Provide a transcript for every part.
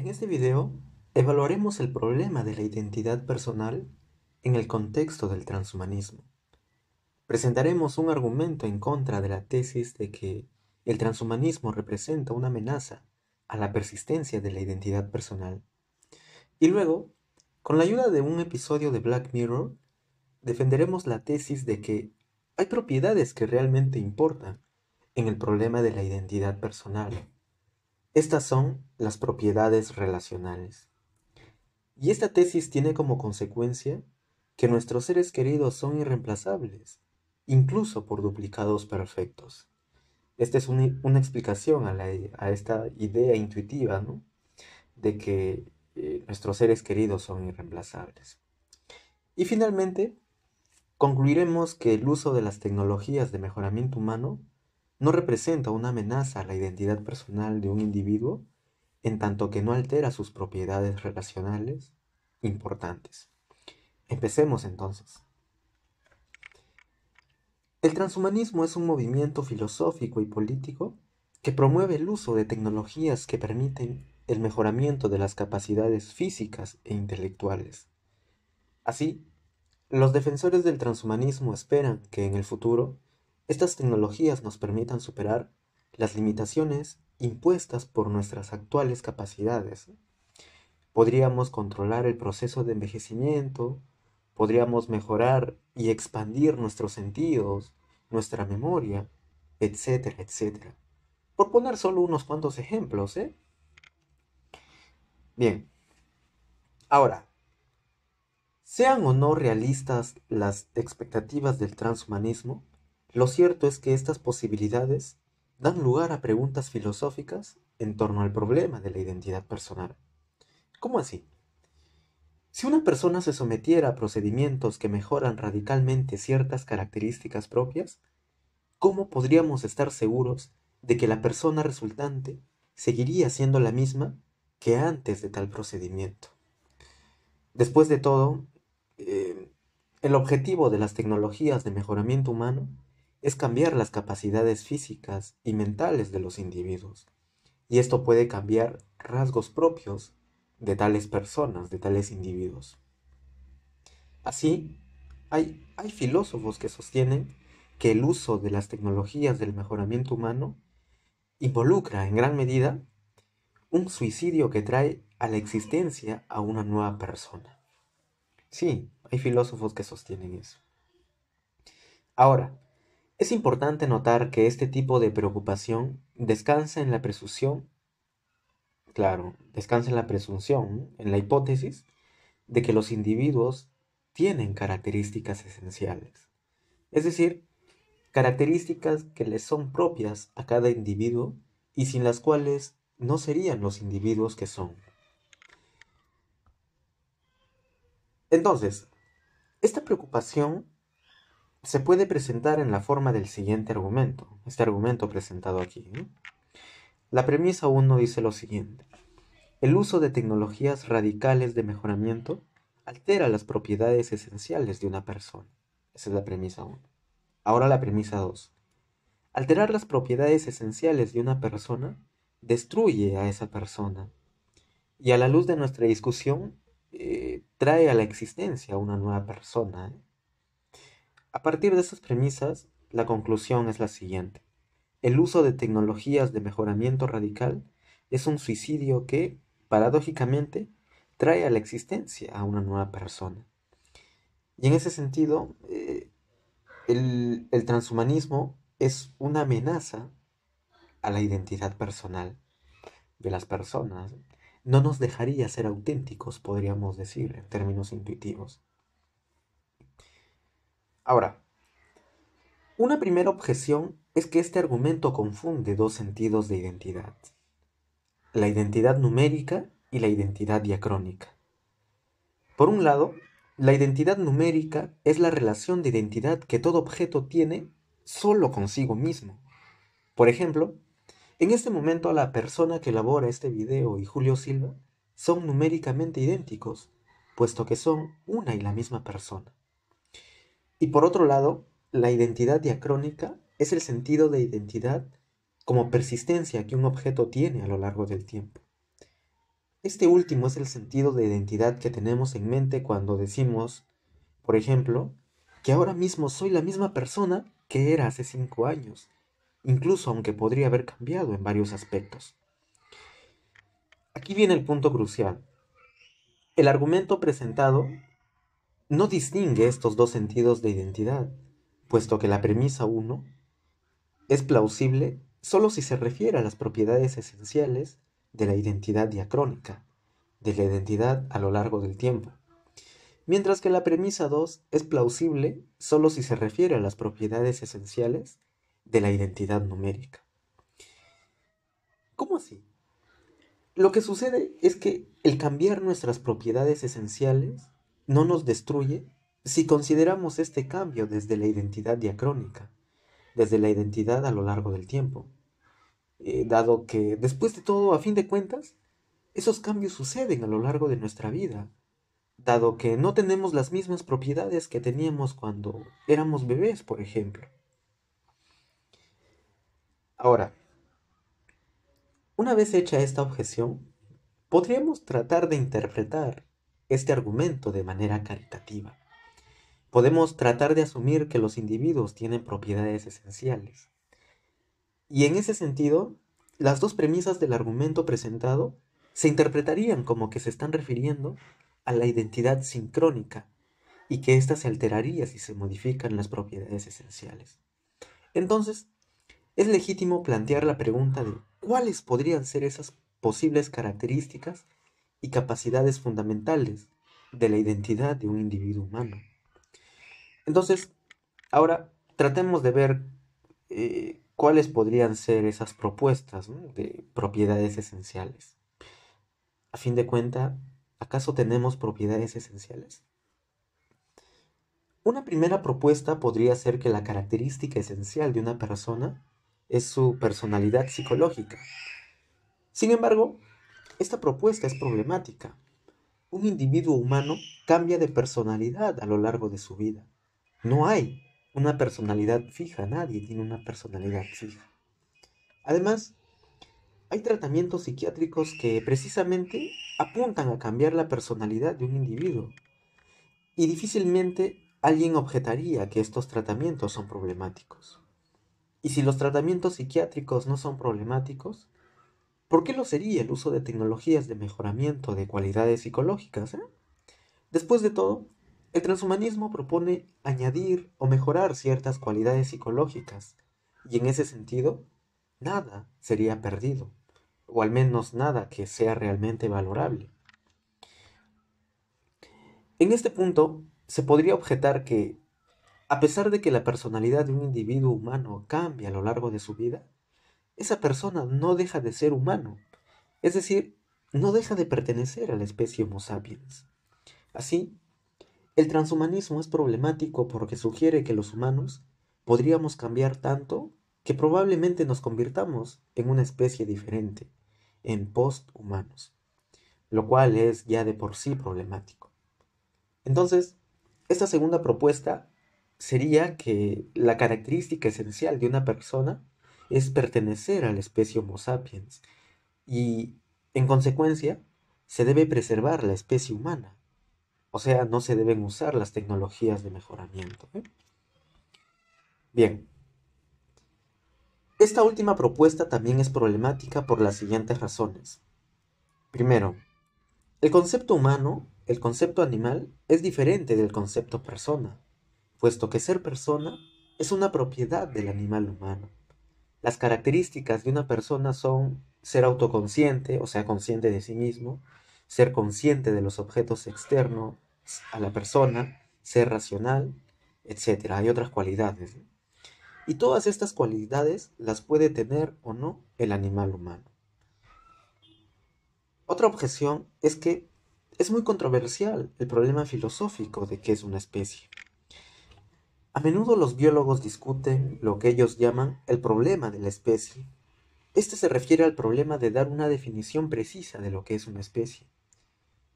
En este video evaluaremos el problema de la identidad personal en el contexto del transhumanismo. Presentaremos un argumento en contra de la tesis de que el transhumanismo representa una amenaza a la persistencia de la identidad personal. Y luego, con la ayuda de un episodio de Black Mirror, defenderemos la tesis de que hay propiedades que realmente importan en el problema de la identidad personal. Estas son las propiedades relacionales. Y esta tesis tiene como consecuencia que nuestros seres queridos son irreemplazables, incluso por duplicados perfectos. Esta es una, explicación a, esta idea intuitiva de que eh, nuestros seres queridos son irreemplazables. Y finalmente, concluiremos que el uso de las tecnologías de mejoramiento humano no representa una amenaza a la identidad personal de un individuo en tanto que no altera sus propiedades relacionales importantes. Empecemos entonces. El transhumanismo es un movimiento filosófico y político que promueve el uso de tecnologías que permiten el mejoramiento de las capacidades físicas e intelectuales. Así, los defensores del transhumanismo esperan que en el futuro estas tecnologías nos permitan superar las limitaciones impuestas por nuestras actuales capacidades. Podríamos controlar el proceso de envejecimiento, podríamos mejorar y expandir nuestros sentidos, nuestra memoria, etcétera, etcétera. Por poner solo unos cuantos ejemplos, ¿eh? Bien. Ahora, sean o no realistas las expectativas del transhumanismo, lo cierto es que estas posibilidades dan lugar a preguntas filosóficas en torno al problema de la identidad personal. ¿Cómo así? Si una persona se sometiera a procedimientos que mejoran radicalmente ciertas características propias, ¿cómo podríamos estar seguros de que la persona resultante seguiría siendo la misma que antes de tal procedimiento? Después de todo, eh, el objetivo de las tecnologías de mejoramiento humano es cambiar las capacidades físicas y mentales de los individuos. Y esto puede cambiar rasgos propios de tales personas, de tales individuos. Así, hay, hay filósofos que sostienen que el uso de las tecnologías del mejoramiento humano involucra en gran medida un suicidio que trae a la existencia a una nueva persona. Sí, hay filósofos que sostienen eso. Ahora, es importante notar que este tipo de preocupación descansa en la presunción, claro, descansa en la presunción, en la hipótesis de que los individuos tienen características esenciales, es decir, características que les son propias a cada individuo y sin las cuales no serían los individuos que son. Entonces, esta preocupación se puede presentar en la forma del siguiente argumento, este argumento presentado aquí. ¿eh? La premisa 1 dice lo siguiente. El uso de tecnologías radicales de mejoramiento altera las propiedades esenciales de una persona. Esa es la premisa 1. Ahora la premisa 2. Alterar las propiedades esenciales de una persona destruye a esa persona y a la luz de nuestra discusión eh, trae a la existencia una nueva persona. ¿eh? A partir de estas premisas, la conclusión es la siguiente. El uso de tecnologías de mejoramiento radical es un suicidio que, paradójicamente, trae a la existencia a una nueva persona. Y en ese sentido, eh, el transhumanismo es una amenaza a la identidad personal de las personas. No nos dejaría ser auténticos, podríamos decir, en términos intuitivos. Ahora, una primera objeción es que este argumento confunde dos sentidos de identidad, la identidad numérica y la identidad diacrónica. Por un lado, la identidad numérica es la relación de identidad que todo objeto tiene solo consigo mismo. Por ejemplo, en este momento la persona que elabora este video y Julio Silva son numéricamente idénticos, puesto que son una y la misma persona. Y por otro lado, la identidad diacrónica es el sentido de identidad como persistencia que un objeto tiene a lo largo del tiempo. Este último es el sentido de identidad que tenemos en mente cuando decimos, por ejemplo, que ahora mismo soy la misma persona que era hace cinco años, incluso aunque podría haber cambiado en varios aspectos. Aquí viene el punto crucial. El argumento presentado no distingue estos dos sentidos de identidad, puesto que la premisa 1 es plausible solo si se refiere a las propiedades esenciales de la identidad diacrónica, de la identidad a lo largo del tiempo, mientras que la premisa 2 es plausible solo si se refiere a las propiedades esenciales de la identidad numérica. ¿Cómo así? Lo que sucede es que el cambiar nuestras propiedades esenciales no nos destruye si consideramos este cambio desde la identidad diacrónica, desde la identidad a lo largo del tiempo, eh, dado que después de todo, a fin de cuentas, esos cambios suceden a lo largo de nuestra vida, dado que no tenemos las mismas propiedades que teníamos cuando éramos bebés, por ejemplo. Ahora, una vez hecha esta objeción, podríamos tratar de interpretar este argumento de manera caritativa. Podemos tratar de asumir que los individuos tienen propiedades esenciales. Y en ese sentido, las dos premisas del argumento presentado se interpretarían como que se están refiriendo a la identidad sincrónica y que ésta se alteraría si se modifican las propiedades esenciales. Entonces, es legítimo plantear la pregunta de cuáles podrían ser esas posibles características y capacidades fundamentales de la identidad de un individuo humano. Entonces, ahora tratemos de ver eh, cuáles podrían ser esas propuestas de propiedades esenciales. A fin de cuenta, ¿acaso tenemos propiedades esenciales? Una primera propuesta podría ser que la característica esencial de una persona es su personalidad psicológica. Sin embargo, esta propuesta es problemática. Un individuo humano cambia de personalidad a lo largo de su vida. No hay una personalidad fija, nadie tiene una personalidad fija. Además, hay tratamientos psiquiátricos que precisamente apuntan a cambiar la personalidad de un individuo. Y difícilmente alguien objetaría que estos tratamientos son problemáticos. Y si los tratamientos psiquiátricos no son problemáticos, ¿Por qué lo sería el uso de tecnologías de mejoramiento de cualidades psicológicas? Eh? Después de todo, el transhumanismo propone añadir o mejorar ciertas cualidades psicológicas, y en ese sentido, nada sería perdido, o al menos nada que sea realmente valorable. En este punto, se podría objetar que, a pesar de que la personalidad de un individuo humano cambia a lo largo de su vida, esa persona no deja de ser humano, es decir, no deja de pertenecer a la especie Homo sapiens. Así, el transhumanismo es problemático porque sugiere que los humanos podríamos cambiar tanto que probablemente nos convirtamos en una especie diferente, en post-humanos, lo cual es ya de por sí problemático. Entonces, esta segunda propuesta sería que la característica esencial de una persona es pertenecer a la especie Homo sapiens y, en consecuencia, se debe preservar la especie humana. O sea, no se deben usar las tecnologías de mejoramiento. ¿eh? Bien. Esta última propuesta también es problemática por las siguientes razones. Primero, el concepto humano, el concepto animal, es diferente del concepto persona, puesto que ser persona es una propiedad del animal humano. Las características de una persona son ser autoconsciente, o sea, consciente de sí mismo, ser consciente de los objetos externos a la persona, ser racional, etc. Hay otras cualidades. Y todas estas cualidades las puede tener o no el animal humano. Otra objeción es que es muy controversial el problema filosófico de qué es una especie. A menudo los biólogos discuten lo que ellos llaman el problema de la especie. Este se refiere al problema de dar una definición precisa de lo que es una especie.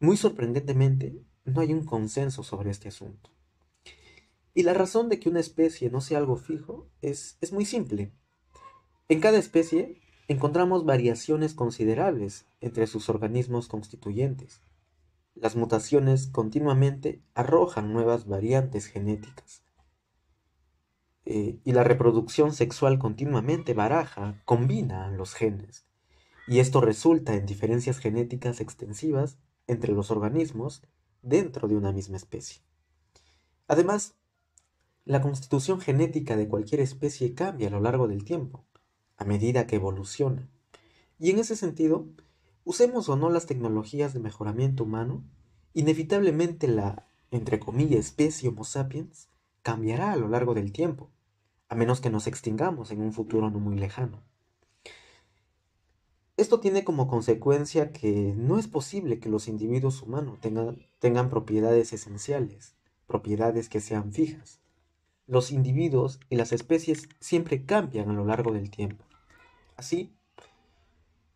Muy sorprendentemente, no hay un consenso sobre este asunto. Y la razón de que una especie no sea algo fijo es, es muy simple. En cada especie encontramos variaciones considerables entre sus organismos constituyentes. Las mutaciones continuamente arrojan nuevas variantes genéticas, eh, y la reproducción sexual continuamente baraja, combina los genes, y esto resulta en diferencias genéticas extensivas entre los organismos dentro de una misma especie. Además, la constitución genética de cualquier especie cambia a lo largo del tiempo, a medida que evoluciona. Y en ese sentido, usemos o no las tecnologías de mejoramiento humano, inevitablemente la, entre comillas, especie Homo sapiens cambiará a lo largo del tiempo, a menos que nos extingamos en un futuro no muy lejano. Esto tiene como consecuencia que no es posible que los individuos humanos tengan, propiedades esenciales, propiedades que sean fijas. Los individuos y las especies siempre cambian a lo largo del tiempo. Así,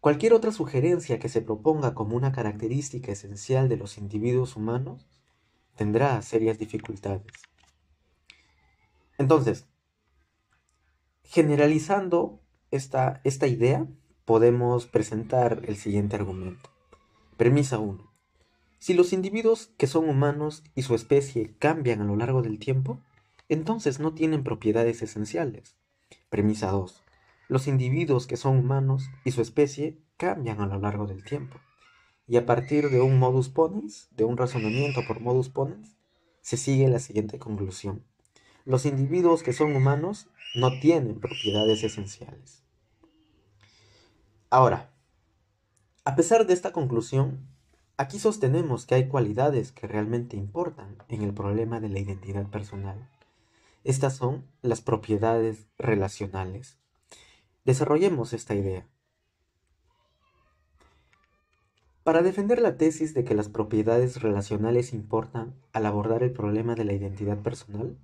cualquier otra sugerencia que se proponga como una característica esencial de los individuos humanos tendrá serias dificultades. Entonces, generalizando esta, esta idea, podemos presentar el siguiente argumento. Premisa 1. Si los individuos que son humanos y su especie cambian a lo largo del tiempo, entonces no tienen propiedades esenciales. Premisa 2. Los individuos que son humanos y su especie cambian a lo largo del tiempo. Y a partir de un modus ponens, de un razonamiento por modus ponens, se sigue la siguiente conclusión. Los individuos que son humanos no tienen propiedades esenciales. Ahora, a pesar de esta conclusión, aquí sostenemos que hay cualidades que realmente importan en el problema de la identidad personal. Estas son las propiedades relacionales. Desarrollemos esta idea. Para defender la tesis de que las propiedades relacionales importan al abordar el problema de la identidad personal,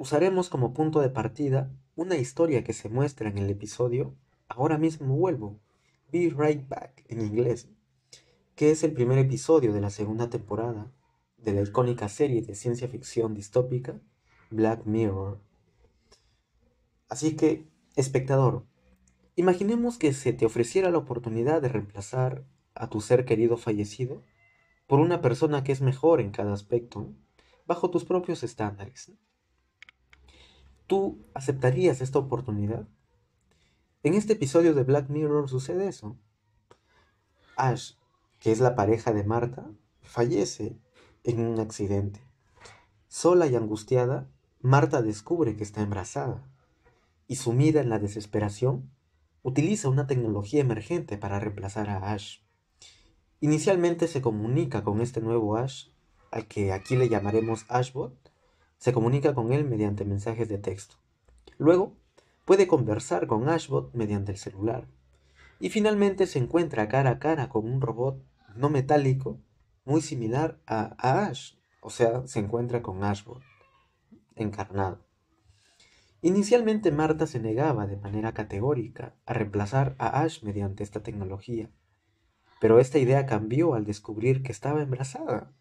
Usaremos como punto de partida una historia que se muestra en el episodio Ahora mismo vuelvo, Be Right Back en inglés, que es el primer episodio de la segunda temporada de la icónica serie de ciencia ficción distópica Black Mirror. Así que, espectador, imaginemos que se te ofreciera la oportunidad de reemplazar a tu ser querido fallecido por una persona que es mejor en cada aspecto, bajo tus propios estándares. ¿Tú aceptarías esta oportunidad? En este episodio de Black Mirror sucede eso. Ash, que es la pareja de Marta, fallece en un accidente. Sola y angustiada, Marta descubre que está embarazada y sumida en la desesperación, utiliza una tecnología emergente para reemplazar a Ash. Inicialmente se comunica con este nuevo Ash, al que aquí le llamaremos Ashbot, se comunica con él mediante mensajes de texto. Luego, puede conversar con Ashbot mediante el celular. Y finalmente se encuentra cara a cara con un robot no metálico muy similar a, Ash, o sea, se encuentra con Ashbot encarnado. Inicialmente Marta se negaba de manera categórica a reemplazar a Ash mediante esta tecnología, pero esta idea cambió al descubrir que estaba embarazada.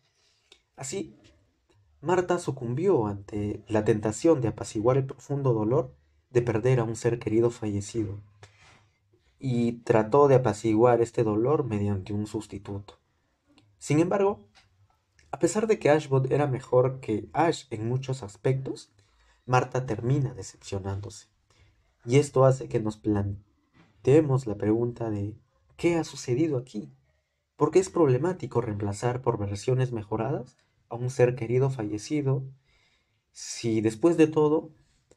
Así, Marta sucumbió ante la tentación de apaciguar el profundo dolor de perder a un ser querido fallecido y trató de apaciguar este dolor mediante un sustituto. Sin embargo, a pesar de que Ashbot era mejor que Ash en muchos aspectos, Marta termina decepcionándose. Y esto hace que nos planteemos la pregunta de ¿qué ha sucedido aquí? ¿Por qué es problemático reemplazar por versiones mejoradas a un ser querido fallecido, si después de todo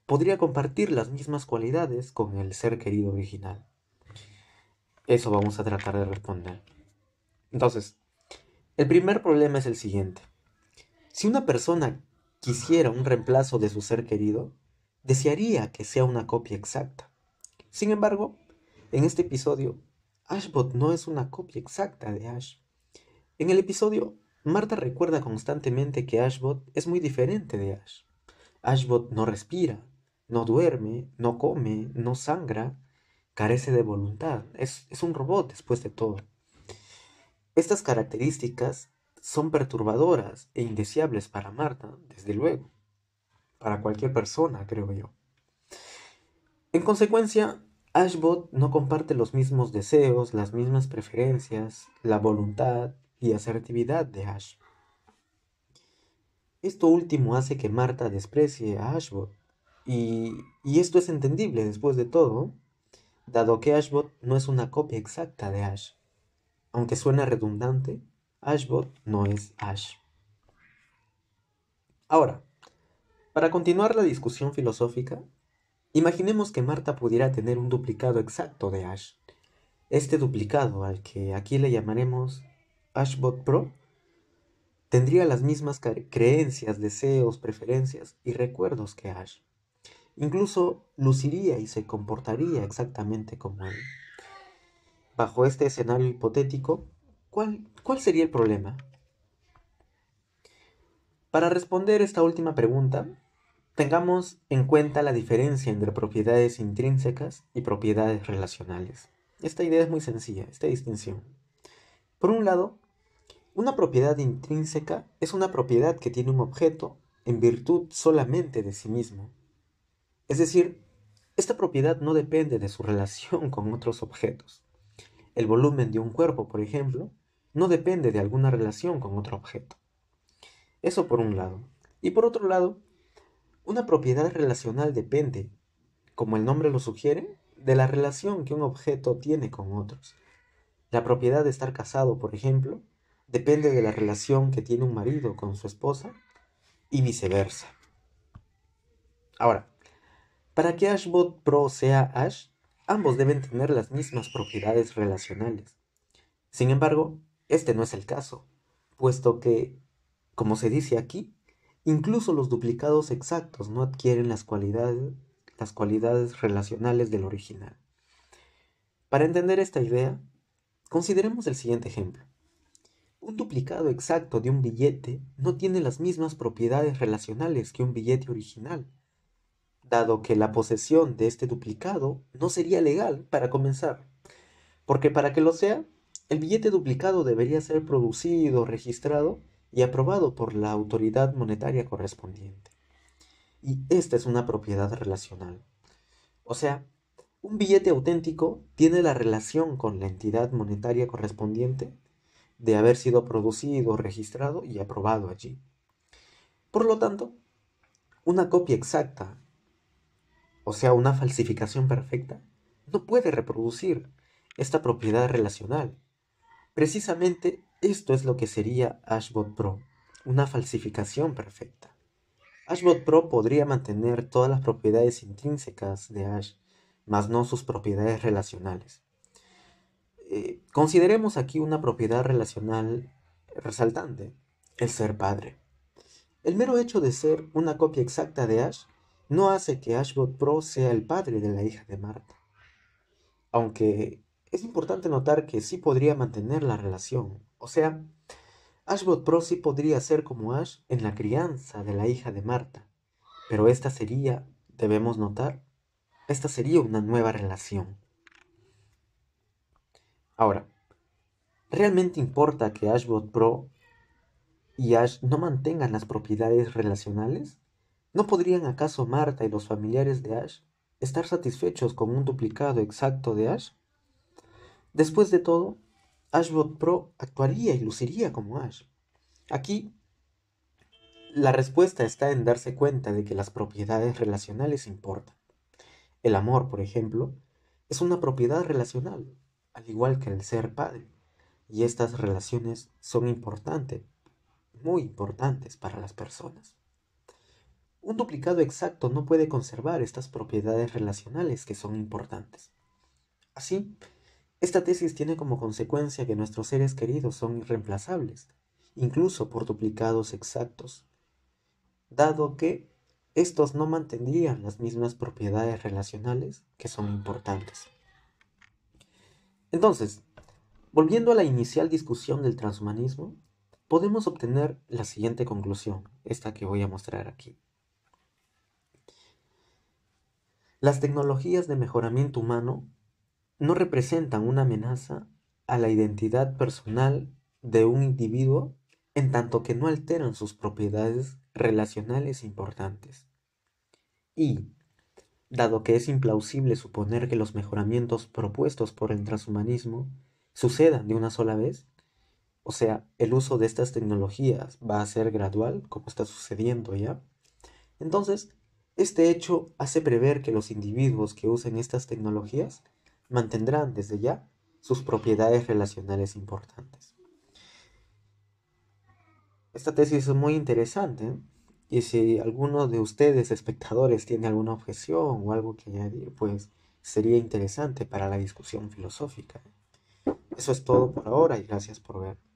podría compartir las mismas cualidades con el ser querido original. Eso vamos a tratar de responder. Entonces, el primer problema es el siguiente. Si una persona quisiera un reemplazo de su ser querido, desearía que sea una copia exacta. Sin embargo, en este episodio, Ashbot no es una copia exacta de Ash. En el episodio Marta recuerda constantemente que Ashbot es muy diferente de Ash. Ashbot no respira, no duerme, no come, no sangra, carece de voluntad, es, un robot después de todo. Estas características son perturbadoras e indeseables para Marta, desde luego, para cualquier persona, creo yo. En consecuencia, Ashbot no comparte los mismos deseos, las mismas preferencias, la voluntad, y asertividad de Ash. Esto último hace que Marta desprecie a Ashbot, y, y esto es entendible después de todo, dado que Ashbot no es una copia exacta de Ash. Aunque suena redundante, Ashbot no es Ash. Ahora, para continuar la discusión filosófica, imaginemos que Marta pudiera tener un duplicado exacto de Ash. Este duplicado, al que aquí le llamaremos Ashbot Pro tendría las mismas creencias, deseos, preferencias y recuerdos que Ash. Incluso luciría y se comportaría exactamente como él. Bajo este escenario hipotético, ¿cuál, cuál sería el problema? Para responder esta última pregunta, tengamos en cuenta la diferencia entre propiedades intrínsecas y propiedades relacionales. Esta idea es muy sencilla, esta distinción. Por un lado, una propiedad intrínseca es una propiedad que tiene un objeto en virtud solamente de sí mismo. Es decir, esta propiedad no depende de su relación con otros objetos. El volumen de un cuerpo, por ejemplo, no depende de alguna relación con otro objeto. Eso por un lado. Y por otro lado, una propiedad relacional depende, como el nombre lo sugiere, de la relación que un objeto tiene con otros. La propiedad de estar casado, por ejemplo, depende de la relación que tiene un marido con su esposa y viceversa. Ahora, para que Ashbot Pro sea Ash, ambos deben tener las mismas propiedades relacionales. Sin embargo, este no es el caso, puesto que, como se dice aquí, incluso los duplicados exactos no adquieren las cualidades, las cualidades relacionales del original. Para entender esta idea, consideremos el siguiente ejemplo. Un duplicado exacto de un billete no tiene las mismas propiedades relacionales que un billete original, dado que la posesión de este duplicado no sería legal para comenzar, porque para que lo sea, el billete duplicado debería ser producido, registrado y aprobado por la autoridad monetaria correspondiente. Y esta es una propiedad relacional. O sea, un billete auténtico tiene la relación con la entidad monetaria correspondiente de haber sido producido, registrado y aprobado allí. Por lo tanto, una copia exacta, o sea, una falsificación perfecta, no puede reproducir esta propiedad relacional. Precisamente esto es lo que sería Ashbot Pro, una falsificación perfecta. Ashbot Pro podría mantener todas las propiedades intrínsecas de Ash, mas no sus propiedades relacionales. Eh, consideremos aquí una propiedad relacional resaltante, el ser padre. El mero hecho de ser una copia exacta de Ash no hace que Ashbot Pro sea el padre de la hija de Marta. Aunque es importante notar que sí podría mantener la relación. O sea, Ashbot Pro sí podría ser como Ash en la crianza de la hija de Marta. Pero esta sería, debemos notar, esta sería una nueva relación. Ahora, ¿realmente importa que Ashbot Pro y Ash no mantengan las propiedades relacionales? ¿No podrían acaso Marta y los familiares de Ash estar satisfechos con un duplicado exacto de Ash? Después de todo, Ashbot Pro actuaría y luciría como Ash. Aquí, la respuesta está en darse cuenta de que las propiedades relacionales importan. El amor, por ejemplo, es una propiedad relacional al igual que el ser padre. Y estas relaciones son importantes, muy importantes para las personas. Un duplicado exacto no puede conservar estas propiedades relacionales que son importantes. Así, esta tesis tiene como consecuencia que nuestros seres queridos son irreemplazables, incluso por duplicados exactos, dado que estos no mantendrían las mismas propiedades relacionales que son importantes. Entonces, volviendo a la inicial discusión del transhumanismo, podemos obtener la siguiente conclusión, esta que voy a mostrar aquí. Las tecnologías de mejoramiento humano no representan una amenaza a la identidad personal de un individuo en tanto que no alteran sus propiedades relacionales importantes. Y, dado que es implausible suponer que los mejoramientos propuestos por el transhumanismo sucedan de una sola vez. O sea, el uso de estas tecnologías va a ser gradual, como está sucediendo ya. Entonces, este hecho hace prever que los individuos que usen estas tecnologías mantendrán desde ya sus propiedades relacionales importantes. Esta tesis es muy interesante, y si alguno de ustedes, espectadores, tiene alguna objeción o algo que añadir, pues sería interesante para la discusión filosófica. Eso es todo por ahora y gracias por ver.